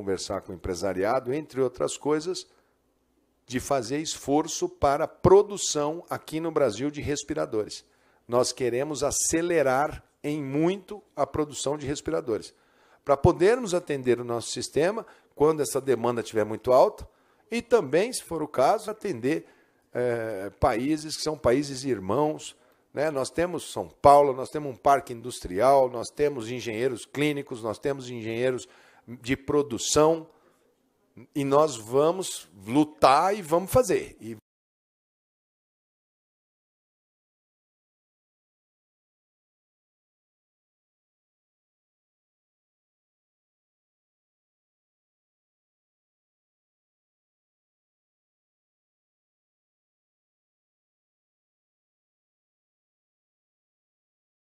conversar com o empresariado, entre outras coisas, de fazer esforço para produção aqui no Brasil de respiradores. Nós queremos acelerar em muito a produção de respiradores. Para podermos atender o nosso sistema, quando essa demanda estiver muito alta, e também, se for o caso, atender é, países que são países irmãos. Né? Nós temos São Paulo, nós temos um parque industrial, nós temos engenheiros clínicos, nós temos engenheiros de produção e nós vamos lutar e vamos fazer. E